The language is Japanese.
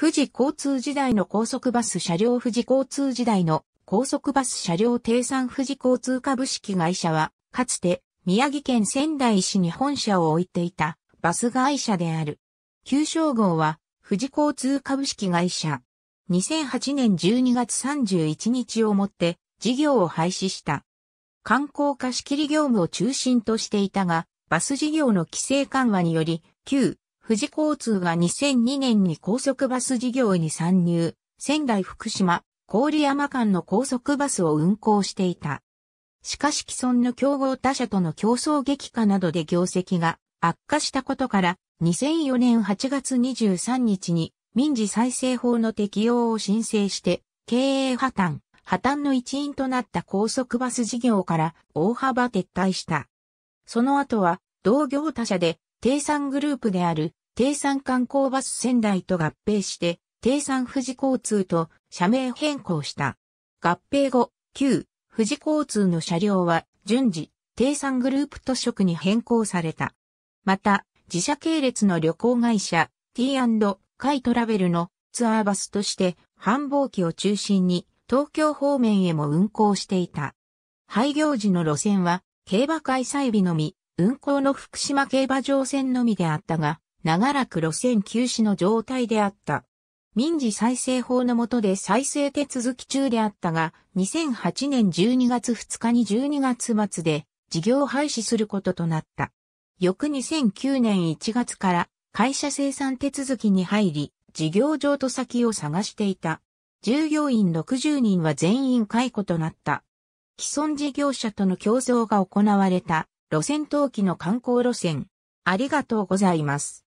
富士交通時代の高速バス車両富士交通時代の高速バス車両定産富士交通株式会社は、かつて宮城県仙台市に本社を置いていたバス会社である。旧称号は富士交通株式会社。2008年12月31日をもって事業を廃止した。観光貸し切り業務を中心としていたが、バス事業の規制緩和により、旧富士交通が2002年に高速バス事業に参入、仙台福島、郡山間の高速バスを運行していた。しかし既存の競合他社との競争激化などで業績が悪化したことから、2004年8月23日に民事再生法の適用を申請して、経営破綻、破綻の一因となった高速バス事業から大幅撤退した。その後は、同業他社で、低産グループである低山観光バス仙台と合併して、低山富士交通と社名変更した。合併後、旧富士交通の車両は順次、低山グループ都職に変更された。また、自社系列の旅行会社 T&K トラベルのツアーバスとして繁忙期を中心に東京方面へも運行していた。廃業時の路線は競馬開催日のみ、運行の福島競馬場線のみであったが、長らく路線休止の状態であった。民事再生法の下で再生手続き中であったが、2008年12月2日に12月末で事業廃止することとなった。翌2009年1月から会社生産手続きに入り、事業譲渡先を探していた。従業員60人は全員解雇となった。既存事業者との競争が行われた路線登記の観光路線。ありがとうございます。